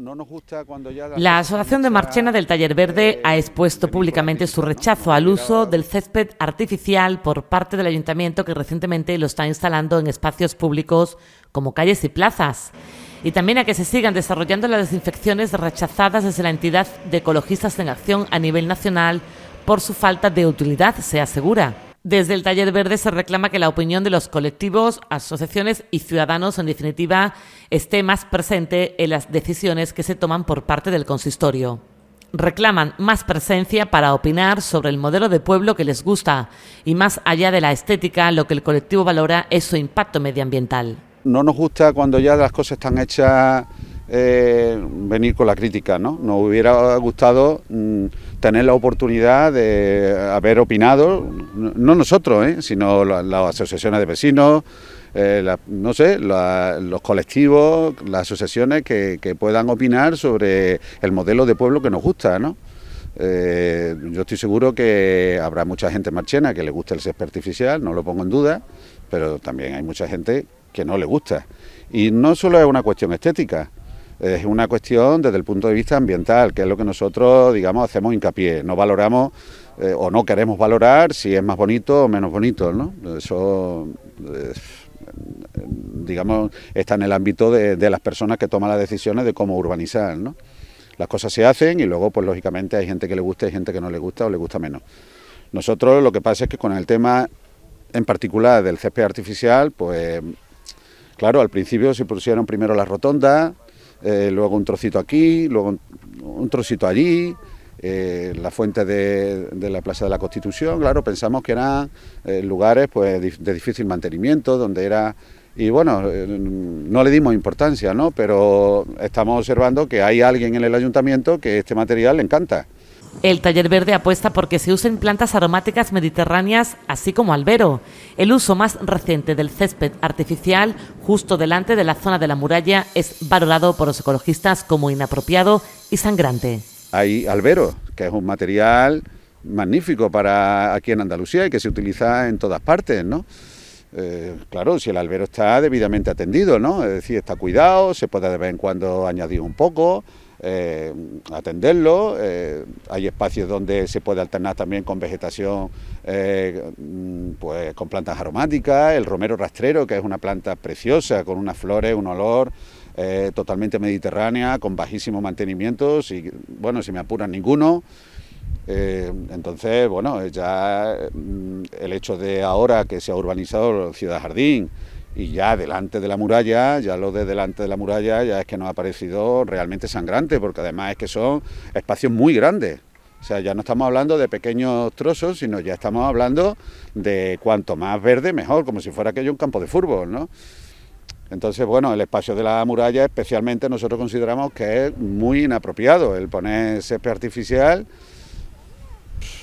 nos gusta cuando la... la Asociación de Marchena del Taller Verde eh, ha expuesto públicamente su rechazo al uso del césped artificial por parte del ayuntamiento que recientemente lo está instalando en espacios públicos como calles y plazas. Y también a que se sigan desarrollando las desinfecciones rechazadas desde la entidad de ecologistas en acción a nivel nacional por su falta de utilidad, se asegura. Desde el Taller Verde se reclama que la opinión de los colectivos, asociaciones y ciudadanos, en definitiva, esté más presente en las decisiones que se toman por parte del consistorio. Reclaman más presencia para opinar sobre el modelo de pueblo que les gusta y más allá de la estética, lo que el colectivo valora es su impacto medioambiental. No nos gusta cuando ya las cosas están hechas eh, venir con la crítica, ¿no? Nos hubiera gustado mm, tener la oportunidad de haber opinado, no nosotros, ¿eh? sino las asociaciones de vecinos, eh, no sé, los colectivos, las asociaciones que, puedan opinar sobre el modelo de pueblo que nos gusta, ¿no? Eh, yo estoy seguro que habrá mucha gente marchena que le guste el césped artificial, no lo pongo en duda, pero también hay mucha gente que no le gusta. Y no solo es una cuestión estética, es una cuestión desde el punto de vista ambiental, que es lo que nosotros, digamos, hacemos hincapié. No valoramos eh, o no queremos valorar si es más bonito o menos bonito, ¿no? Eso, eh, digamos, está en el ámbito de, las personas que toman las decisiones de cómo urbanizar, ¿no? Las cosas se hacen y luego, pues lógicamente, hay gente que le gusta y gente que no le gusta o le gusta menos. Nosotros lo que pasa es que con el tema en particular del césped artificial, pues, claro, al principio se pusieron primero las rotondas, eh, luego un trocito aquí, luego un trocito allí. Eh, la fuente de, de, la Plaza de la Constitución, claro, pensamos que eran eh, lugares pues, de difícil mantenimiento, donde era... Y bueno, no le dimos importancia, ¿no? Pero estamos observando que hay alguien en el ayuntamiento que este material le encanta. El taller verde apuesta porque se usen plantas aromáticas mediterráneas, así como albero. El uso más reciente del césped artificial justo delante de la zona de la muralla es valorado por los ecologistas como inapropiado y sangrante. Hay albero, que es un material magnífico para aquí en Andalucía y que se utiliza en todas partes, ¿no? Eh, claro, si el albero está debidamente atendido, ¿no? Es decir, está cuidado, se puede de vez en cuando añadir un poco, eh, atenderlo. Eh, hay espacios donde se puede alternar también con vegetación, pues con plantas aromáticas, el romero rastrero, que es una planta preciosa, con unas flores, un olor. totalmente mediterránea, con bajísimo mantenimiento, si, bueno, si me apuran ninguno, eh, entonces, bueno, eh, ya mm, el hecho de ahora que se ha urbanizado Ciudad Jardín y ya delante de la muralla, ya lo de delante de la muralla ya es que nos ha parecido realmente sangrante, porque además es que son espacios muy grandes. O sea, ya no estamos hablando de pequeños trozos, sino ya estamos hablando de cuanto más verde mejor, como si fuera aquello un campo de fútbol, ¿no? Entonces, bueno, el espacio de la muralla especialmente nosotros consideramos que es muy inapropiado el poner césped artificial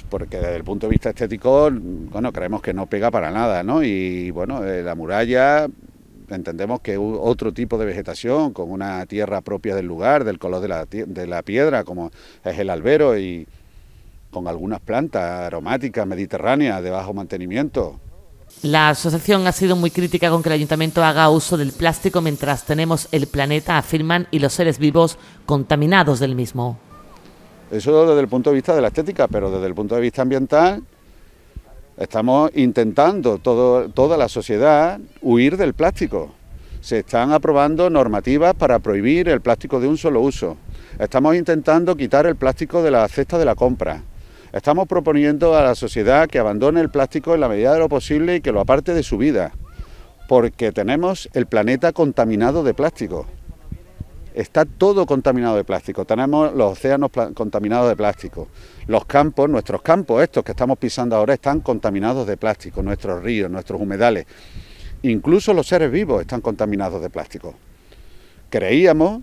porque desde el punto de vista estético, bueno, creemos que no pega para nada, ¿no? Y bueno, eh, la muralla entendemos que otro tipo de vegetación, con una tierra propia del lugar, del color de la, de la piedra, como es el albero, y con algunas plantas aromáticas mediterráneas de bajo mantenimiento. La asociación ha sido muy crítica con que el ayuntamiento haga uso del plástico mientras tenemos el planeta, afirman, y los seres vivos contaminados del mismo. Eso desde el punto de vista de la estética, pero desde el punto de vista ambiental estamos intentando, toda la sociedad, huir del plástico. Se están aprobando normativas para prohibir el plástico de un solo uso. Estamos intentando quitar el plástico de la cesta de la compra. Estamos proponiendo a la sociedad que abandone el plástico en la medida de lo posible y que lo aparte de su vida, porque tenemos el planeta contaminado de plástico está todo contaminado de plástico. Tenemos los océanos contaminados de plástico. Los campos, nuestros campos, estos que estamos pisando ahora, están contaminados de plástico. Nuestros ríos, nuestros humedales. Incluso los seres vivos están contaminados de plástico. Creíamos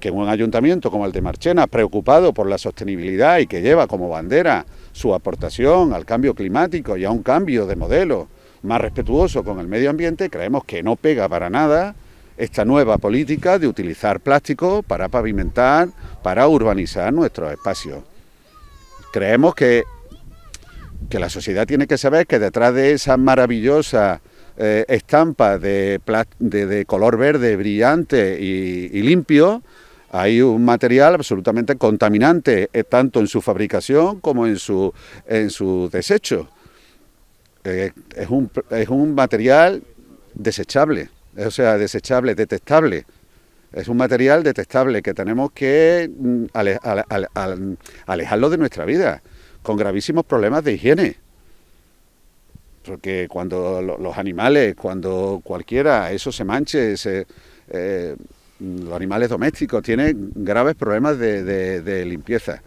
que un ayuntamiento como el de Marchena, preocupado por la sostenibilidad y que lleva como bandera su aportación al cambio climático y a un cambio de modelo más respetuoso con el medio ambiente, creemos que no pega para nada esta nueva política de utilizar plástico para pavimentar, para urbanizar nuestros espacios. Creemos que, que la sociedad tiene que saber que detrás de esa maravillosa eh, estampa de, color verde brillante y, limpio, hay un material absolutamente contaminante, eh, tanto en su fabricación como en su, en su desecho. Eh, es, un, es un material desechable o sea, desechable, detectable. Es un material detectable que tenemos que mm, alejarlo de nuestra vida, con gravísimos problemas de higiene. Porque cuando los animales, cuando cualquiera, eso se manche, se, eh, mm, los animales domésticos tienen graves problemas de limpieza.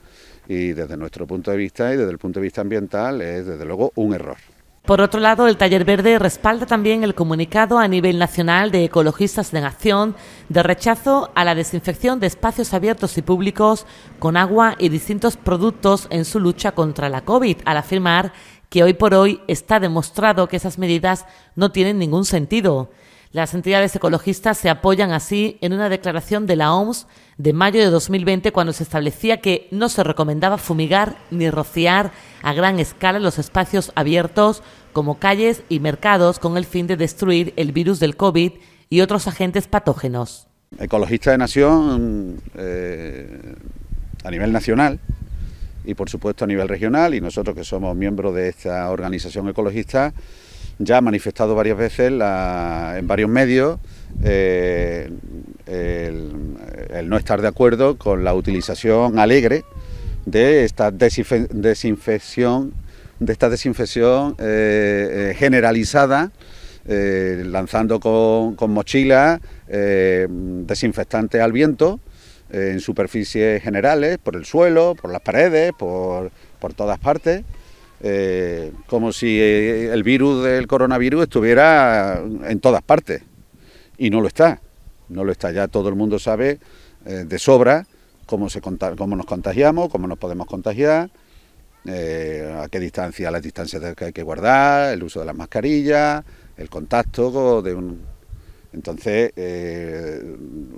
Y desde nuestro punto de vista y desde el punto de vista ambiental es desde luego un error. Por otro lado, el Taller Verde respalda también el comunicado a nivel nacional de Ecologistas en Acción de rechazo a la desinfección de espacios abiertos y públicos con agua y distintos productos en su lucha contra la COVID, al afirmar que hoy por hoy está demostrado que esas medidas no tienen ningún sentido. Las entidades ecologistas se apoyan así en una declaración de la OMS de mayo de 2020 cuando se establecía que no se recomendaba fumigar ni rociar a gran escala los espacios abiertos como calles y mercados con el fin de destruir el virus del COVID y otros agentes patógenos. Ecologista de Nación eh, a nivel nacional y por supuesto a nivel regional y nosotros que somos miembros de esta organización ecologista ya ha manifestado varias veces en varios medios eh, el, no estar de acuerdo con la utilización alegre de esta desinfección, de esta desinfección eh, eh, generalizada. lanzando con, mochilas desinfectantes al viento en superficies generales, por el suelo, por las paredes, por, por todas partes. Eh, como si eh, el virus del coronavirus estuviera en todas partes. Y no lo está, no lo está. Ya todo el mundo sabe eh, de sobra cómo, se, cómo nos contagiamos, cómo nos podemos contagiar, a qué distancia, las distancias que hay que guardar, el uso de las mascarillas, el contacto de un entonces, eh,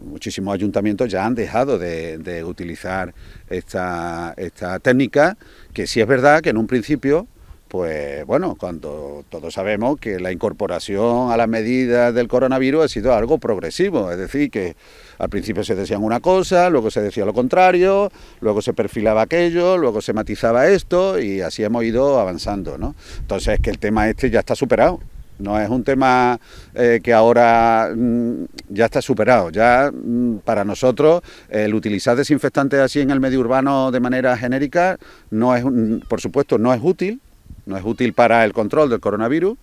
muchísimos ayuntamientos ya han dejado de, utilizar esta, técnica, que sí es verdad que en un principio pues bueno, cuando todos sabemos que la incorporación a las medidas del coronavirus ha sido algo progresivo, es decir, que al principio se decían una cosa, luego se decía lo contrario, luego se perfilaba aquello, luego se matizaba esto y así hemos ido avanzando, ¿no? Entonces, que el tema este ya está superado. No es un tema eh, que ahora mm, ya está superado. Ya mm, para nosotros el utilizar desinfectantes así en el medio urbano de manera genérica no es, por supuesto, no es útil. No es útil para el control del coronavirus.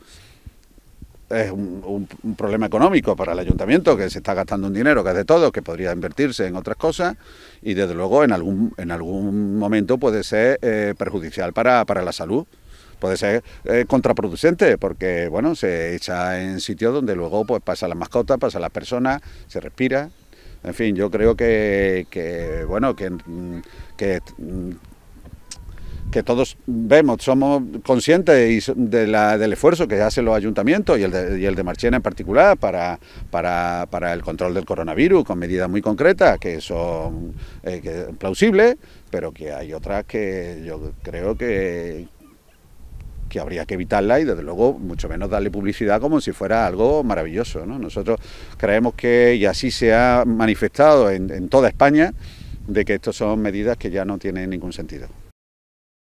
Es un, problema económico para el ayuntamiento que se está gastando un dinero que es de todo, que podría invertirse en otras cosas y desde luego en algún, en algún momento puede ser eh, perjudicial para, para la salud puede ser eh, contraproducente porque bueno se echa en sitios donde luego pues pasa la mascota, pasa la persona, se respira. En fin, yo creo que, bueno que, mm, mm, que todos vemos, somos conscientes de del esfuerzo que hacen los ayuntamientos y el de, y Marchena en particular para, para, el control del coronavirus con medidas muy concretas que son eh, plausibles, pero que hay otras que yo creo que, que habría que evitarla y desde luego mucho menos darle publicidad como si fuera algo maravilloso. ¿no? Nosotros creemos que, y así se ha manifestado en, en toda España, de que estas son medidas que ya no tienen ningún sentido.